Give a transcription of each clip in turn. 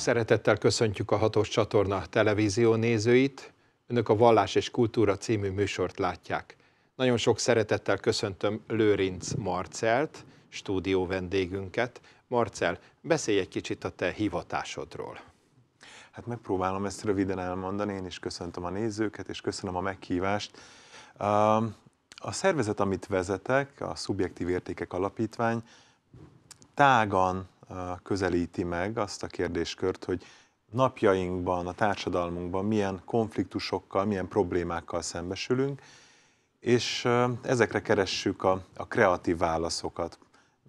szeretettel köszöntjük a Hatos Csatorna televízió nézőit. Önök a Vallás és Kultúra című műsort látják. Nagyon sok szeretettel köszöntöm Lőrinc Marcelt, stúdió vendégünket. Marcel, beszélj egy kicsit a te hivatásodról. Hát megpróbálom ezt röviden elmondani, én is köszöntöm a nézőket, és köszönöm a meghívást. A szervezet, amit vezetek, a Szubjektív Értékek Alapítvány, tágan közelíti meg azt a kérdéskört, hogy napjainkban, a társadalmunkban milyen konfliktusokkal, milyen problémákkal szembesülünk, és ezekre keressük a, a kreatív válaszokat.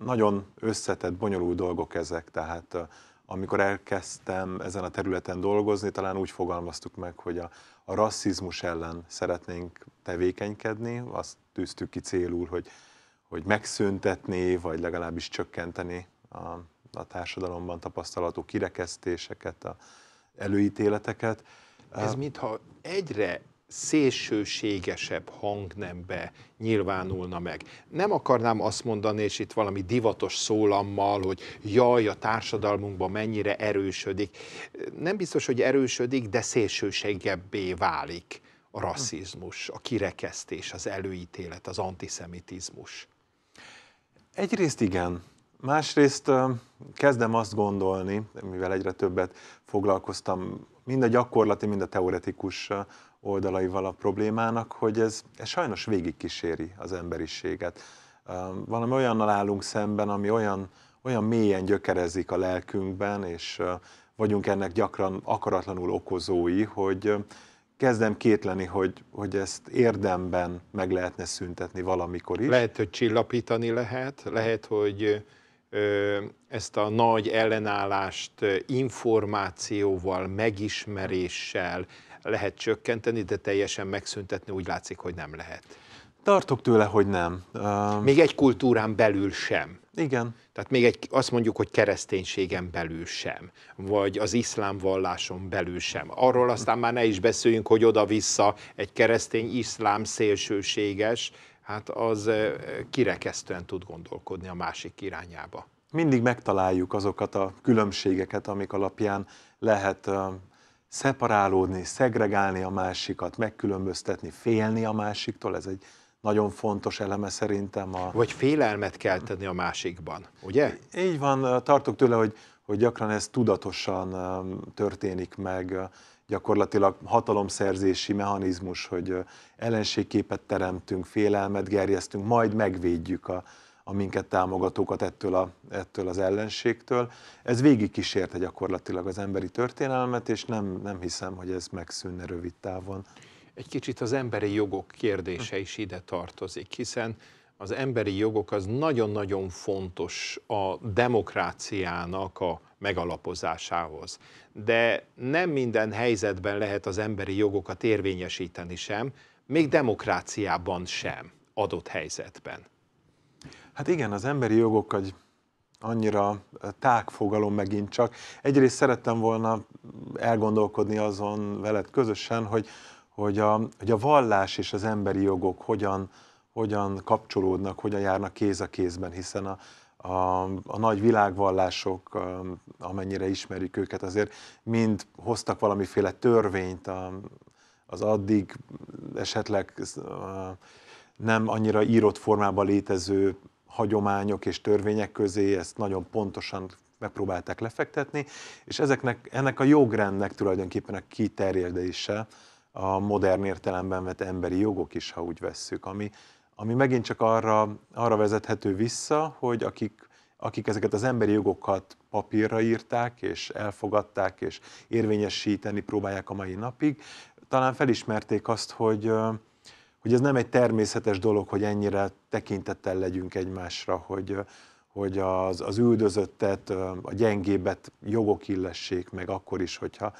Nagyon összetett, bonyolult dolgok ezek, tehát amikor elkezdtem ezen a területen dolgozni, talán úgy fogalmaztuk meg, hogy a, a rasszizmus ellen szeretnénk tevékenykedni, azt tűztük ki célul, hogy, hogy megszüntetni, vagy legalábbis csökkenteni a, a társadalomban tapasztalatú kirekesztéseket, a előítéleteket. Ez mintha egyre szélsőségesebb hangnembe nyilvánulna meg. Nem akarnám azt mondani, és itt valami divatos szólammal, hogy jaj, a társadalmunkban mennyire erősödik. Nem biztos, hogy erősödik, de szélsőségebbé válik a rasszizmus, a kirekesztés, az előítélet, az antiszemitizmus. Egyrészt igen, Másrészt kezdem azt gondolni, mivel egyre többet foglalkoztam mind a gyakorlati, mind a teoretikus oldalaival a problémának, hogy ez, ez sajnos végigkíséri az emberiséget. Valami olyannal állunk szemben, ami olyan, olyan mélyen gyökerezik a lelkünkben, és vagyunk ennek gyakran akaratlanul okozói, hogy kezdem kétleni, hogy, hogy ezt érdemben meg lehetne szüntetni valamikor is. Lehet, hogy csillapítani lehet, lehet, hogy ezt a nagy ellenállást információval, megismeréssel lehet csökkenteni, de teljesen megszüntetni úgy látszik, hogy nem lehet. Tartok tőle, hogy nem. Még egy kultúrán belül sem. Igen. Tehát még egy, azt mondjuk, hogy kereszténységen belül sem, vagy az iszlám valláson belül sem. Arról aztán már ne is beszéljünk, hogy oda-vissza egy keresztény iszlám szélsőséges, hát az eh, kirekesztően tud gondolkodni a másik irányába. Mindig megtaláljuk azokat a különbségeket, amik alapján lehet eh, szeparálódni, szegregálni a másikat, megkülönböztetni, félni a másiktól, ez egy nagyon fontos eleme szerintem. A... Vagy félelmet kell tenni a másikban, ugye? Így van, eh, tartok tőle, hogy, hogy gyakran ez tudatosan történik meg, gyakorlatilag hatalomszerzési mechanizmus, hogy ellenségképet teremtünk, félelmet gerjesztünk, majd megvédjük a, a minket támogatókat ettől, a, ettől az ellenségtől. Ez végigkísérte gyakorlatilag az emberi történelmet, és nem, nem hiszem, hogy ez megszűnne rövid távon. Egy kicsit az emberi jogok kérdése is ide tartozik, hiszen az emberi jogok az nagyon-nagyon fontos a demokráciának a megalapozásához. De nem minden helyzetben lehet az emberi jogokat érvényesíteni sem, még demokráciában sem adott helyzetben. Hát igen, az emberi jogok egy annyira tág fogalom megint csak. Egyrészt szerettem volna elgondolkodni azon veled közösen, hogy, hogy, a, hogy a vallás és az emberi jogok hogyan, hogyan kapcsolódnak, hogyan járnak kéz a kézben, hiszen a, a, a nagy világvallások, amennyire ismerjük őket, azért mind hoztak valamiféle törvényt a, az addig esetleg nem annyira írott formában létező hagyományok és törvények közé, ezt nagyon pontosan megpróbálták lefektetni, és ezeknek, ennek a jogrendnek tulajdonképpen a kiterjedése a modern értelemben vett emberi jogok is, ha úgy vesszük, ami ami megint csak arra, arra vezethető vissza, hogy akik, akik ezeket az emberi jogokat papírra írták, és elfogadták, és érvényesíteni próbálják a mai napig, talán felismerték azt, hogy, hogy ez nem egy természetes dolog, hogy ennyire tekintettel legyünk egymásra, hogy, hogy az, az üldözöttet, a gyengébet jogok illessék meg akkor is, hogyha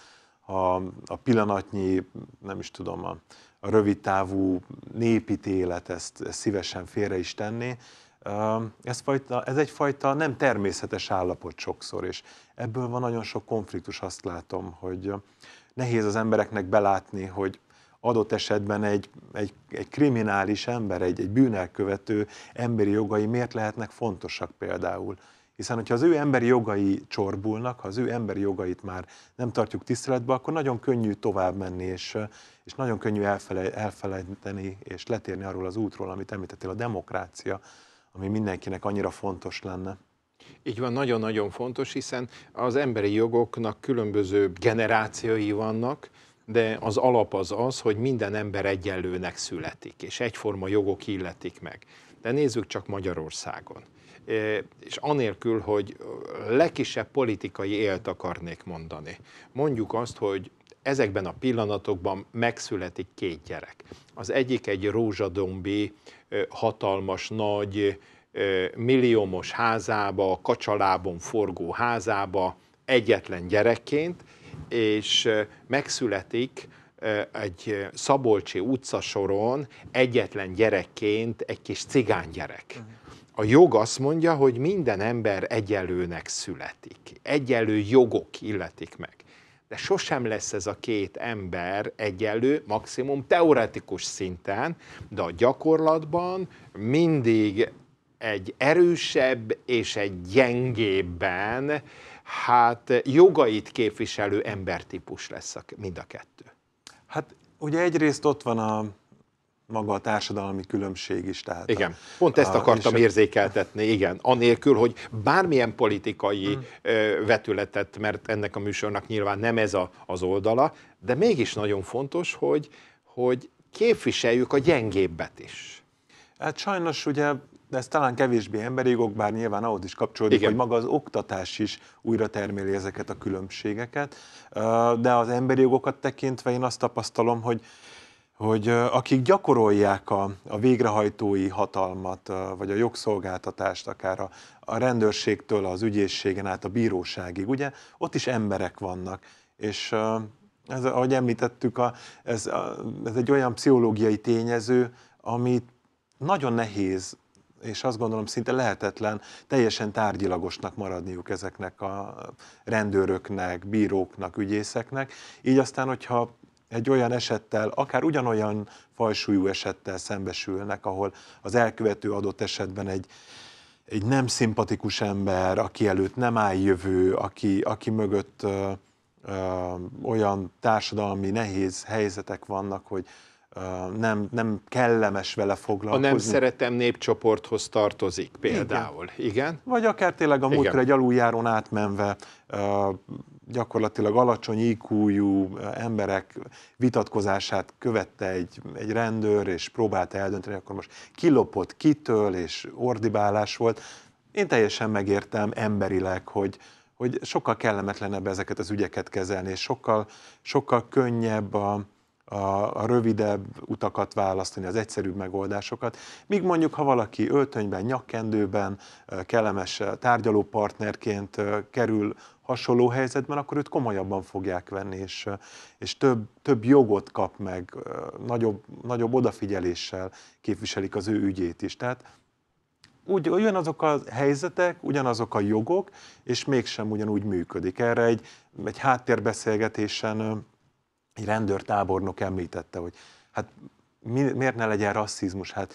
a, a pillanatnyi, nem is tudom, a, a rövidtávú népítélet, ezt, ezt szívesen félre is tenni. Ez, fajta, ez egyfajta nem természetes állapot sokszor, és ebből van nagyon sok konfliktus, azt látom, hogy nehéz az embereknek belátni, hogy adott esetben egy, egy, egy kriminális ember, egy, egy bűnelkövető emberi jogai miért lehetnek fontosak például hiszen, hogyha az ő emberi jogai csorbulnak, ha az ő emberi jogait már nem tartjuk tiszteletbe, akkor nagyon könnyű tovább menni, és, eh, és nagyon könnyű elfele, elfelejteni és letérni arról az útról, amit említettél, a demokrácia, ami mindenkinek annyira fontos lenne. Így van, nagyon-nagyon fontos, hiszen az emberi jogoknak különböző generációi vannak, de az alap az az, hogy minden ember egyenlőnek születik, és egyforma jogok illetik meg. De nézzük csak Magyarországon és anélkül, hogy legkisebb politikai élt akarnék mondani. Mondjuk azt, hogy ezekben a pillanatokban megszületik két gyerek. Az egyik egy rózsadombi, hatalmas, nagy, milliómos házába, kacsalábon forgó házába, egyetlen gyerekként, és megszületik egy Szabolcsi utcasoron egyetlen gyerekként egy kis cigánygyerek. Uh-huh a jog azt mondja, hogy minden ember egyelőnek születik. Egyelő jogok illetik meg. De sosem lesz ez a két ember egyelő, maximum teoretikus szinten, de a gyakorlatban mindig egy erősebb és egy gyengébben, hát jogait képviselő embertípus lesz mind a kettő. Hát ugye egyrészt ott van a maga a társadalmi különbség is. Tehát igen, a, pont ezt akartam a, érzékeltetni, igen, anélkül, hogy bármilyen politikai hmm. vetületet, mert ennek a műsornak nyilván nem ez a, az oldala, de mégis nagyon fontos, hogy, hogy képviseljük a gyengébbet is. Hát sajnos ugye de ez talán kevésbé emberi jogok, bár nyilván ahhoz is kapcsolódik, Igen. hogy maga az oktatás is újra termeli ezeket a különbségeket, de az emberi jogokat tekintve én azt tapasztalom, hogy hogy akik gyakorolják a, a végrehajtói hatalmat, vagy a jogszolgáltatást, akár a, a rendőrségtől az ügyészségen át a bíróságig, ugye, ott is emberek vannak, és ez, ahogy említettük, a, ez, a, ez egy olyan pszichológiai tényező, amit nagyon nehéz, és azt gondolom szinte lehetetlen teljesen tárgyilagosnak maradniuk ezeknek a rendőröknek, bíróknak, ügyészeknek. Így aztán, hogyha egy olyan esettel, akár ugyanolyan fajsúlyú esettel szembesülnek, ahol az elkövető adott esetben egy, egy nem szimpatikus ember, aki előtt nem áll jövő, aki, aki mögött ö, ö, olyan társadalmi nehéz helyzetek vannak, hogy ö, nem, nem kellemes vele foglalkozni. A nem szeretem népcsoporthoz tartozik például, igen. igen? Vagy akár tényleg a múltra egy aluljáron átmenve ö, gyakorlatilag alacsony iq emberek vitatkozását követte egy, egy rendőr, és próbálta eldönteni, akkor most kilopott kitől, és ordibálás volt. Én teljesen megértem emberileg, hogy, hogy sokkal kellemetlenebb ezeket az ügyeket kezelni, és sokkal, sokkal könnyebb a, a, a rövidebb utakat választani, az egyszerűbb megoldásokat. Míg mondjuk, ha valaki öltönyben, nyakkendőben, kellemes tárgyalópartnerként kerül hasonló helyzetben, akkor őt komolyabban fogják venni, és, és több, több jogot kap meg, nagyobb, nagyobb odafigyeléssel képviselik az ő ügyét is. Tehát ugy, ugyanazok a helyzetek, ugyanazok a jogok, és mégsem ugyanúgy működik. Erre egy, egy háttérbeszélgetésen egy rendőrtábornok említette, hogy hát mi, miért ne legyen rasszizmus? Hát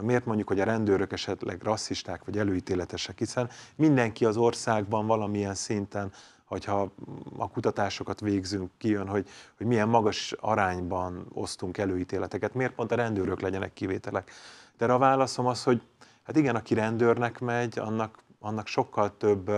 miért mondjuk, hogy a rendőrök esetleg rasszisták vagy előítéletesek, hiszen mindenki az országban valamilyen szinten hogyha a kutatásokat végzünk, kijön, hogy, hogy milyen magas arányban osztunk előítéleteket, miért pont a rendőrök legyenek kivételek. De a válaszom az, hogy hát igen, aki rendőrnek megy, annak, annak sokkal több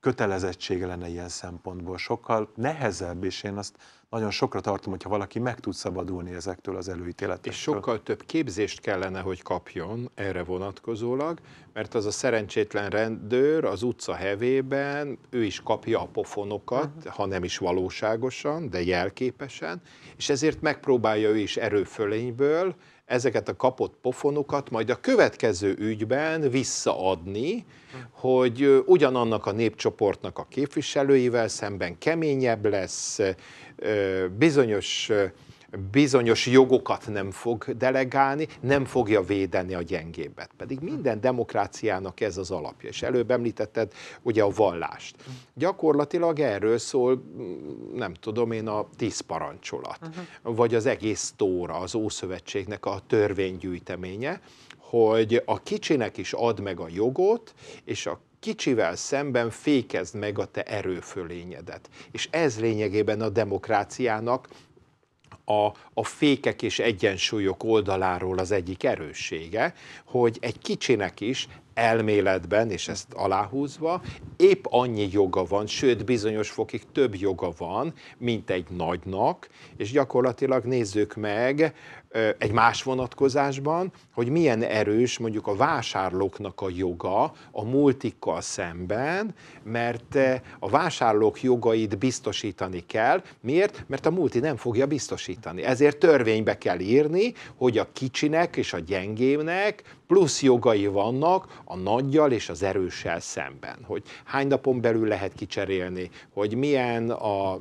kötelezettsége lenne ilyen szempontból, sokkal nehezebb, és én azt nagyon sokra tartom, hogyha valaki meg tud szabadulni ezektől az előítéletektől. És sokkal több képzést kellene, hogy kapjon erre vonatkozólag, mert az a szerencsétlen rendőr az utca hevében, ő is kapja a pofonokat, uh-huh. ha nem is valóságosan, de jelképesen, és ezért megpróbálja ő is erőfölényből ezeket a kapott pofonokat majd a következő ügyben visszaadni, mhm. hogy ugyanannak a népcsoportnak a képviselőivel szemben keményebb lesz, bizonyos bizonyos jogokat nem fog delegálni, nem fogja védeni a gyengébet, Pedig minden demokráciának ez az alapja. És előbb említetted ugye a vallást. Gyakorlatilag erről szól, mm, nem tudom én, a tíz parancsolat, uh-huh. vagy az egész tóra, az Ószövetségnek a törvénygyűjteménye, hogy a kicsinek is ad meg a jogot, és a kicsivel szemben fékezd meg a te erőfölényedet. És ez lényegében a demokráciának a, a fékek és egyensúlyok oldaláról az egyik erőssége, hogy egy kicsinek is elméletben, és ezt aláhúzva, épp annyi joga van, sőt bizonyos fokig több joga van, mint egy nagynak, és gyakorlatilag nézzük meg egy más vonatkozásban, hogy milyen erős mondjuk a vásárlóknak a joga a multikkal szemben, mert a vásárlók jogait biztosítani kell. Miért? Mert a multi nem fogja biztosítani. Ezért törvénybe kell írni, hogy a kicsinek és a gyengémnek plusz jogai vannak a nagyjal és az erőssel szemben, hogy hány napon belül lehet kicserélni, hogy milyen a,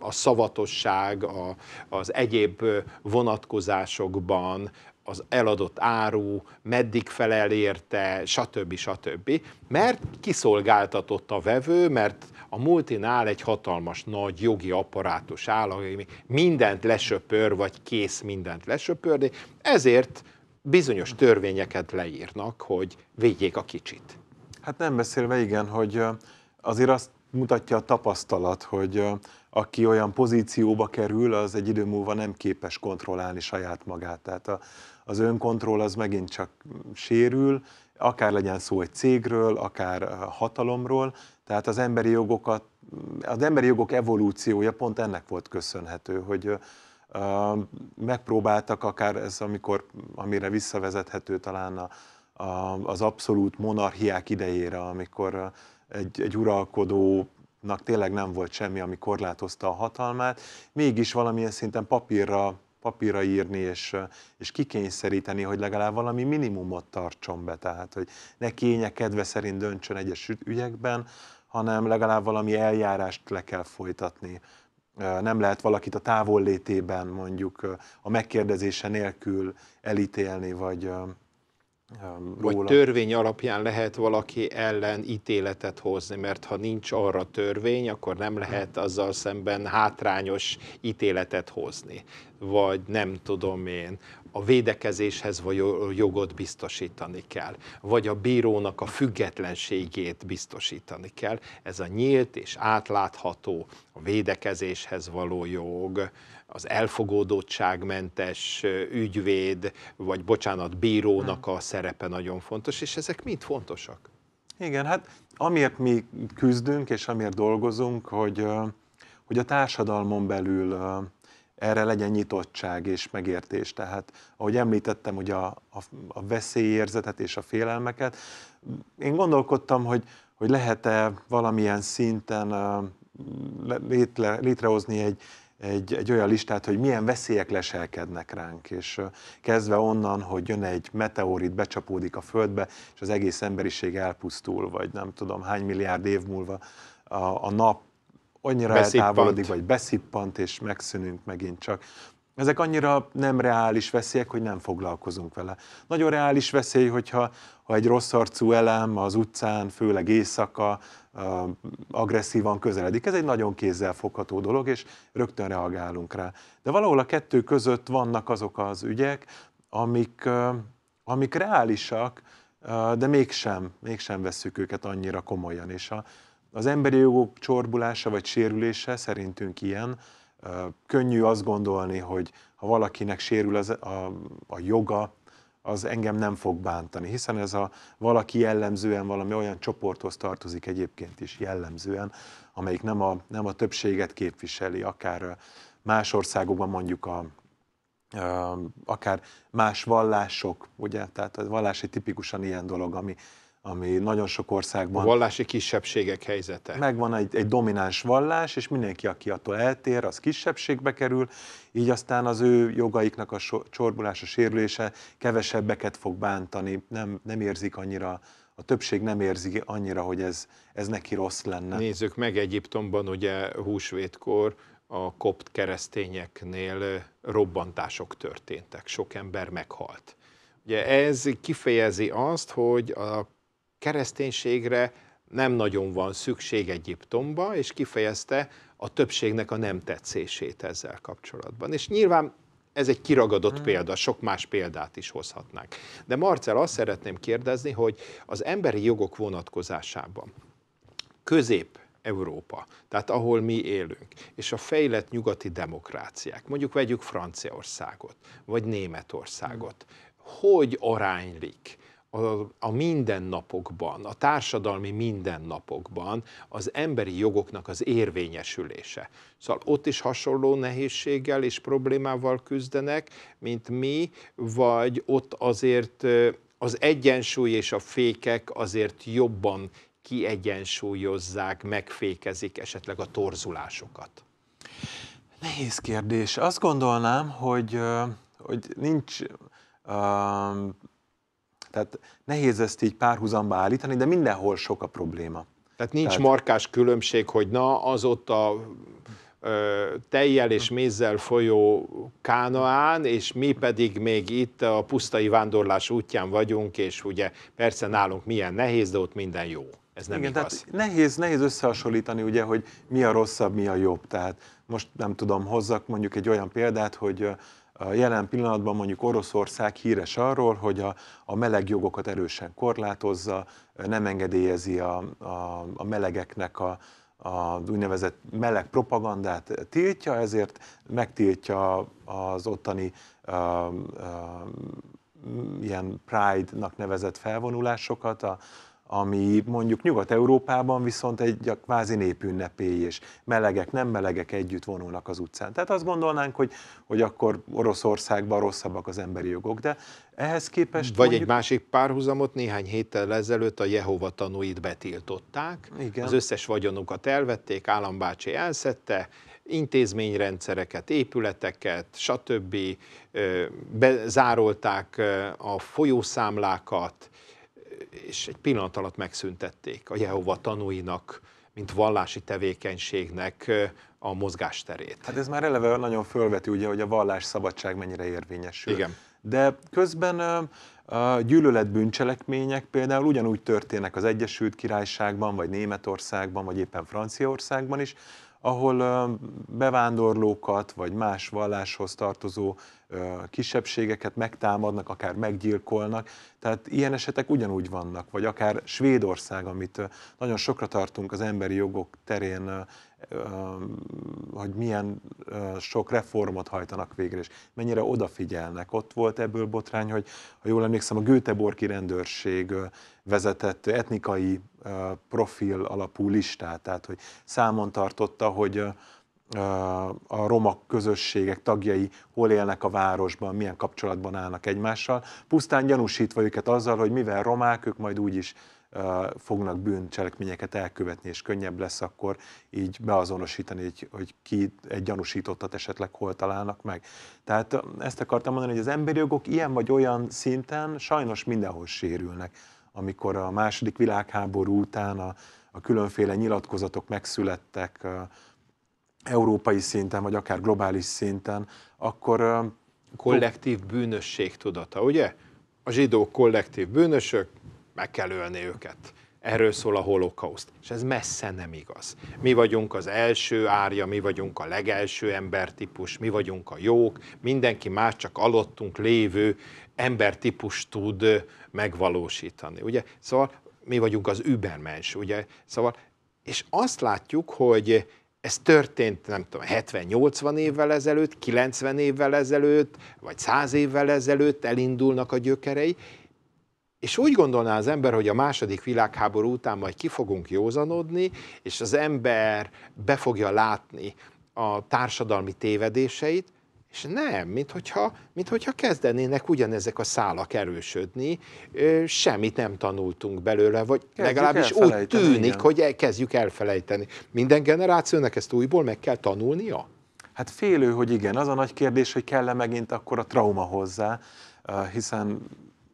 a szavatosság a, az egyéb vonatkozásokban, az eladott áru, meddig felel érte, stb. stb. Mert kiszolgáltatott a vevő, mert a multinál egy hatalmas nagy jogi apparátus áll, ami mindent lesöpör, vagy kész mindent lesöpörni, ezért bizonyos törvényeket leírnak, hogy védjék a kicsit. Hát nem beszélve igen, hogy azért azt mutatja a tapasztalat, hogy aki olyan pozícióba kerül, az egy idő múlva nem képes kontrollálni saját magát. Tehát a, az önkontroll az megint csak sérül, akár legyen szó egy cégről, akár hatalomról, tehát az emberi jogokat, az emberi jogok evolúciója pont ennek volt köszönhető, hogy Megpróbáltak akár ez, amikor, amire visszavezethető talán a, a, az abszolút monarchiák idejére, amikor egy, egy uralkodó tényleg nem volt semmi, ami korlátozta a hatalmát, mégis valamilyen szinten papírra papírra írni és, és kikényszeríteni, hogy legalább valami minimumot tartson be, tehát hogy ne kénye kedve szerint döntsön egyes ügyekben, hanem legalább valami eljárást le kell folytatni nem lehet valakit a távollétében mondjuk a megkérdezése nélkül elítélni, vagy Róla. Vagy törvény alapján lehet valaki ellen ítéletet hozni, mert ha nincs arra törvény, akkor nem lehet azzal szemben hátrányos ítéletet hozni. Vagy nem tudom én, a védekezéshez való jogot biztosítani kell, vagy a bírónak a függetlenségét biztosítani kell. Ez a nyílt és átlátható, a védekezéshez való jog, az elfogódottságmentes ügyvéd, vagy bocsánat, bírónak a szerepe nagyon fontos, és ezek mind fontosak. Igen, hát amiért mi küzdünk, és amiért dolgozunk, hogy, hogy a társadalmon belül erre legyen nyitottság és megértés. Tehát, ahogy említettem, hogy a, a, a veszélyérzetet és a félelmeket, én gondolkodtam, hogy, hogy lehet-e valamilyen szinten létre, létrehozni egy, egy, egy olyan listát, hogy milyen veszélyek leselkednek ránk, és kezdve onnan, hogy jön egy meteorit, becsapódik a földbe, és az egész emberiség elpusztul, vagy nem tudom hány milliárd év múlva a, a nap annyira beszippant. eltávolodik, vagy beszippant, és megszűnünk megint csak. Ezek annyira nem reális veszélyek, hogy nem foglalkozunk vele. Nagyon reális veszély, hogyha ha egy rossz arcú elem az utcán, főleg éjszaka, agresszívan közeledik. Ez egy nagyon kézzelfogható dolog, és rögtön reagálunk rá. De valahol a kettő között vannak azok az ügyek, amik, amik reálisak, de mégsem, mégsem vesszük őket annyira komolyan. És a, az emberi jogok csorbulása vagy sérülése szerintünk ilyen. Könnyű azt gondolni, hogy ha valakinek sérül az, a, a joga, az engem nem fog bántani, hiszen ez a valaki jellemzően valami olyan csoporthoz tartozik egyébként is jellemzően, amelyik nem a, nem a többséget képviseli, akár más országokban mondjuk a, akár más vallások, ugye, tehát a vallás egy tipikusan ilyen dolog, ami ami nagyon sok országban... A vallási kisebbségek helyzete. Megvan egy, egy domináns vallás, és mindenki, aki attól eltér, az kisebbségbe kerül, így aztán az ő jogaiknak a so, csorbulása, sérülése kevesebbeket fog bántani, nem, nem érzik annyira a többség nem érzi annyira, hogy ez, ez neki rossz lenne. Nézzük meg Egyiptomban, ugye húsvétkor a kopt keresztényeknél robbantások történtek, sok ember meghalt. Ugye ez kifejezi azt, hogy a kereszténységre nem nagyon van szükség Egyiptomba, és kifejezte a többségnek a nem tetszését ezzel kapcsolatban. És nyilván ez egy kiragadott hmm. példa, sok más példát is hozhatnánk. De Marcel, azt szeretném kérdezni, hogy az emberi jogok vonatkozásában közép Európa, tehát ahol mi élünk, és a fejlett nyugati demokráciák, mondjuk vegyük Franciaországot, vagy Németországot, hmm. hogy aránylik a, a mindennapokban, a társadalmi mindennapokban az emberi jogoknak az érvényesülése. Szóval ott is hasonló nehézséggel és problémával küzdenek, mint mi, vagy ott azért az egyensúly és a fékek azért jobban kiegyensúlyozzák, megfékezik esetleg a torzulásokat? Nehéz kérdés. Azt gondolnám, hogy, hogy nincs tehát nehéz ezt így párhuzamba állítani, de mindenhol sok a probléma. Tehát nincs Tehát... markás különbség, hogy na, az ott a tejjel és mézzel folyó Kánaán, és mi pedig még itt a pusztai vándorlás útján vagyunk, és ugye persze nálunk milyen nehéz, de ott minden jó. Ez nem Igen, igaz. Tehát nehéz, nehéz összehasonlítani, ugye, hogy mi a rosszabb, mi a jobb. Tehát most nem tudom, hozzak mondjuk egy olyan példát, hogy Jelen pillanatban mondjuk Oroszország híres arról, hogy a, a meleg jogokat erősen korlátozza, nem engedélyezi a, a, a melegeknek a, a úgynevezett meleg propagandát tiltja, ezért megtiltja az ottani a, a, ilyen Pride-nak nevezett felvonulásokat, a, ami mondjuk Nyugat-Európában viszont egy kvázi népünnepé, és melegek, nem melegek együtt vonulnak az utcán. Tehát azt gondolnánk, hogy, hogy akkor Oroszországban rosszabbak az emberi jogok, de ehhez képest... Vagy mondjuk... egy másik párhuzamot néhány héttel ezelőtt a Jehova tanúit betiltották, Igen. az összes vagyonukat elvették, állambácsi elszedte, intézményrendszereket, épületeket, stb. bezárolták a folyószámlákat, és egy pillanat alatt megszüntették a Jehova tanúinak, mint vallási tevékenységnek a mozgásterét. Hát ez már eleve nagyon fölveti, ugye, hogy a vallás szabadság mennyire érvényesül. Igen. De közben a gyűlöletbűncselekmények például ugyanúgy történnek az Egyesült Királyságban, vagy Németországban, vagy éppen Franciaországban is, ahol bevándorlókat vagy más valláshoz tartozó kisebbségeket megtámadnak, akár meggyilkolnak. Tehát ilyen esetek ugyanúgy vannak, vagy akár Svédország, amit nagyon sokra tartunk az emberi jogok terén hogy milyen sok reformot hajtanak végre, és mennyire odafigyelnek. Ott volt ebből botrány, hogy ha jól emlékszem, a Göteborgi rendőrség vezetett etnikai profil alapú listát, tehát hogy számon tartotta, hogy a roma közösségek tagjai hol élnek a városban, milyen kapcsolatban állnak egymással, pusztán gyanúsítva őket azzal, hogy mivel romák, ők majd úgyis fognak bűncselekményeket elkövetni, és könnyebb lesz akkor így beazonosítani, hogy ki egy gyanúsítottat esetleg hol találnak meg. Tehát ezt akartam mondani, hogy az emberi jogok ilyen vagy olyan szinten sajnos mindenhol sérülnek. Amikor a második világháború után a, a különféle nyilatkozatok megszülettek európai szinten, vagy akár globális szinten, akkor... Kollektív bűnösség tudata, ugye? A zsidók kollektív bűnösök, meg kell ölni őket. Erről szól a holokauszt, és ez messze nem igaz. Mi vagyunk az első árja, mi vagyunk a legelső embertípus, mi vagyunk a jók, mindenki más csak alottunk lévő embertípus tud megvalósítani. Ugye? Szóval mi vagyunk az übermens, ugye? Szóval, és azt látjuk, hogy ez történt, nem tudom, 70-80 évvel ezelőtt, 90 évvel ezelőtt, vagy 100 évvel ezelőtt elindulnak a gyökerei, és úgy gondolná az ember, hogy a második világháború után majd ki fogunk józanodni, és az ember be fogja látni a társadalmi tévedéseit, és nem, mint minthogyha mint kezdenének ugyanezek a szálak erősödni, semmit nem tanultunk belőle, vagy kezdjük legalábbis úgy tűnik, igen. hogy elkezdjük elfelejteni. Minden generációnak ezt újból meg kell tanulnia? Hát félő, hogy igen. Az a nagy kérdés, hogy kell-e megint akkor a trauma hozzá, hiszen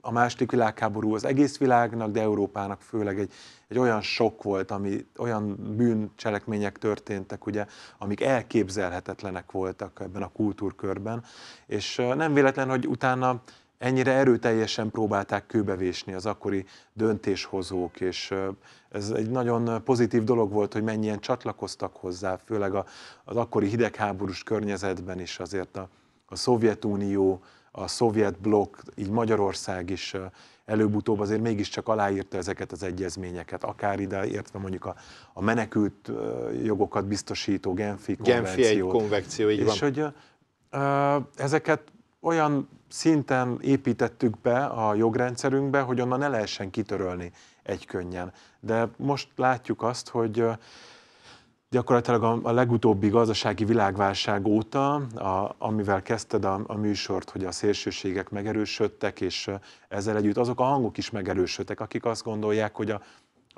a második világháború az egész világnak, de Európának főleg egy, egy olyan sok volt, ami olyan bűncselekmények történtek, ugye, amik elképzelhetetlenek voltak ebben a kultúrkörben, és nem véletlen, hogy utána ennyire erőteljesen próbálták kőbevésni az akkori döntéshozók, és ez egy nagyon pozitív dolog volt, hogy mennyien csatlakoztak hozzá, főleg az akkori hidegháborús környezetben is azért a, a Szovjetunió, a szovjet blokk, így Magyarország is előbb-utóbb azért mégiscsak aláírta ezeket az egyezményeket, akár ide értve mondjuk a, a menekült jogokat biztosító Genfi konvenciót. Genfi egy konvekció, így és van. hogy ezeket olyan szinten építettük be a jogrendszerünkbe, hogy onnan ne lehessen kitörölni egykönnyen. De most látjuk azt, hogy Gyakorlatilag a, a legutóbbi gazdasági világválság óta, a, amivel kezdted a, a műsort, hogy a szélsőségek megerősödtek, és ezzel együtt azok a hangok is megerősödtek, akik azt gondolják, hogy a,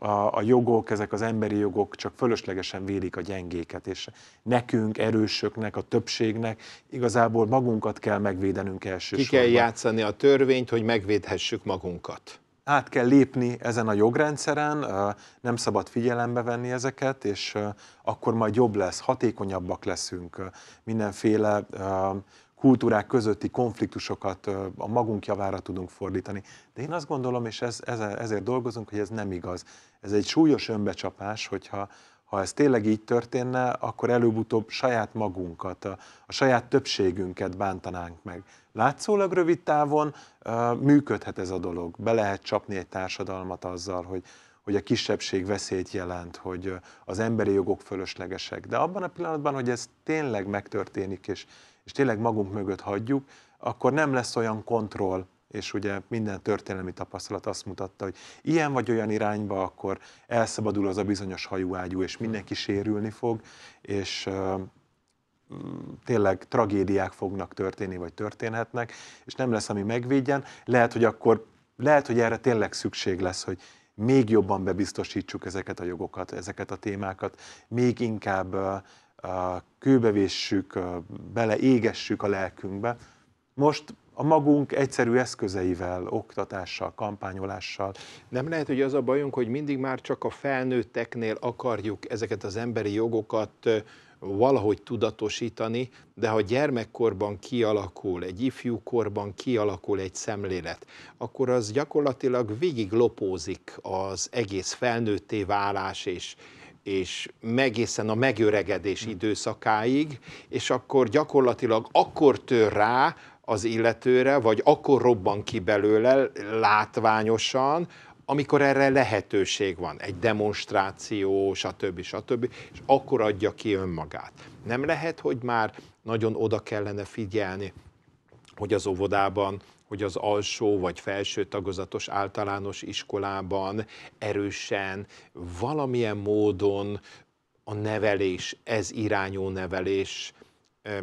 a, a jogok, ezek az emberi jogok csak fölöslegesen védik a gyengéket, és nekünk, erősöknek, a többségnek igazából magunkat kell megvédenünk elsősorban. Ki kell játszani a törvényt, hogy megvédhessük magunkat át kell lépni ezen a jogrendszeren, nem szabad figyelembe venni ezeket, és akkor majd jobb lesz, hatékonyabbak leszünk, mindenféle kultúrák közötti konfliktusokat a magunk javára tudunk fordítani. De én azt gondolom, és ez, ezért dolgozunk, hogy ez nem igaz. Ez egy súlyos önbecsapás, hogyha ha ez tényleg így történne, akkor előbb-utóbb saját magunkat, a, a saját többségünket bántanánk meg. Látszólag rövid távon uh, működhet ez a dolog. Be lehet csapni egy társadalmat azzal, hogy, hogy a kisebbség veszélyt jelent, hogy az emberi jogok fölöslegesek. De abban a pillanatban, hogy ez tényleg megtörténik, és, és tényleg magunk mögött hagyjuk, akkor nem lesz olyan kontroll és ugye minden történelmi tapasztalat azt mutatta, hogy ilyen vagy olyan irányba, akkor elszabadul az a bizonyos hajóágyú, és mindenki sérülni fog, és mm, tényleg tragédiák fognak történni, vagy történhetnek, és nem lesz, ami megvédjen. Lehet, hogy akkor, lehet, hogy erre tényleg szükség lesz, hogy még jobban bebiztosítsuk ezeket a jogokat, ezeket a témákat, még inkább kőbevéssük, beleégessük a lelkünkbe. Most a magunk egyszerű eszközeivel, oktatással, kampányolással. Nem lehet, hogy az a bajunk, hogy mindig már csak a felnőtteknél akarjuk ezeket az emberi jogokat valahogy tudatosítani, de ha gyermekkorban kialakul, egy ifjúkorban kialakul egy szemlélet, akkor az gyakorlatilag végig lopózik az egész felnőtté válás és és megészen a megöregedés hm. időszakáig, és akkor gyakorlatilag akkor tör rá, az illetőre, vagy akkor robban ki belőle látványosan, amikor erre lehetőség van, egy demonstráció, stb. stb., és akkor adja ki önmagát. Nem lehet, hogy már nagyon oda kellene figyelni, hogy az óvodában, hogy az alsó vagy felső tagozatos általános iskolában erősen, valamilyen módon a nevelés, ez irányú nevelés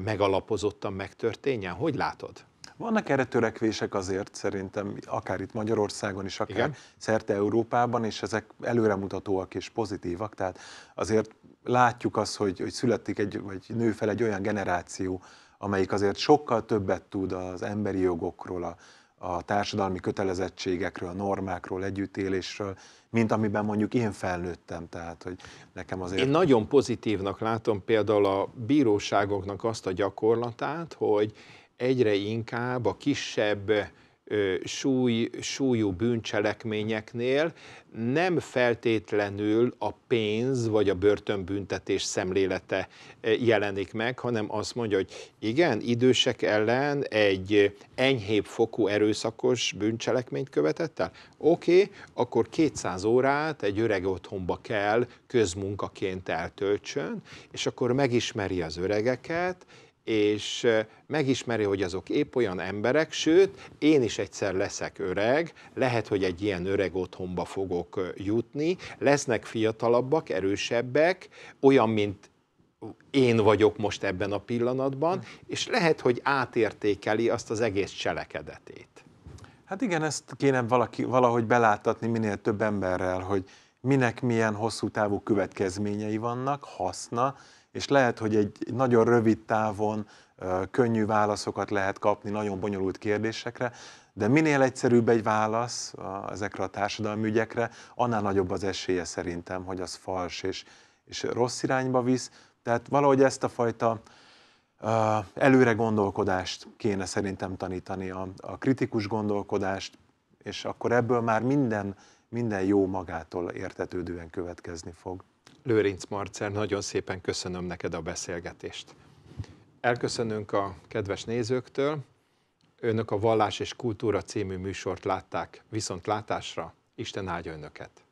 megalapozottan megtörténjen? Hogy látod? Vannak erre törekvések azért szerintem, akár itt Magyarországon is, akár Igen. szerte Európában, és ezek előremutatóak és pozitívak, tehát azért látjuk azt, hogy, hogy születik egy, vagy nő fel egy olyan generáció, amelyik azért sokkal többet tud az emberi jogokról, a a társadalmi kötelezettségekről, a normákról, együttélésről, mint amiben mondjuk én felnőttem, tehát hogy nekem azért... Én nagyon pozitívnak látom például a bíróságoknak azt a gyakorlatát, hogy egyre inkább a kisebb súly, súlyú bűncselekményeknél nem feltétlenül a pénz vagy a börtönbüntetés szemlélete jelenik meg, hanem azt mondja, hogy igen, idősek ellen egy enyhébb fokú erőszakos bűncselekményt követett el? Oké, okay, akkor 200 órát egy öreg otthonba kell közmunkaként eltöltsön, és akkor megismeri az öregeket, és megismeri, hogy azok épp olyan emberek, sőt, én is egyszer leszek öreg, lehet, hogy egy ilyen öreg otthonba fogok jutni, lesznek fiatalabbak, erősebbek, olyan, mint én vagyok most ebben a pillanatban, hm. és lehet, hogy átértékeli azt az egész cselekedetét. Hát igen, ezt kéne valaki, valahogy beláttatni minél több emberrel, hogy minek milyen hosszú távú következményei vannak, haszna, és lehet, hogy egy nagyon rövid távon könnyű válaszokat lehet kapni nagyon bonyolult kérdésekre, de minél egyszerűbb egy válasz ezekre a társadalmi ügyekre, annál nagyobb az esélye szerintem, hogy az fals és, és rossz irányba visz. Tehát valahogy ezt a fajta előre gondolkodást kéne szerintem tanítani, a, a kritikus gondolkodást, és akkor ebből már minden, minden jó magától értetődően következni fog. Lőrinc Marcer, nagyon szépen köszönöm neked a beszélgetést. Elköszönünk a kedves nézőktől. Önök a Vallás és Kultúra című műsort látták. Viszont látásra Isten áldja önöket!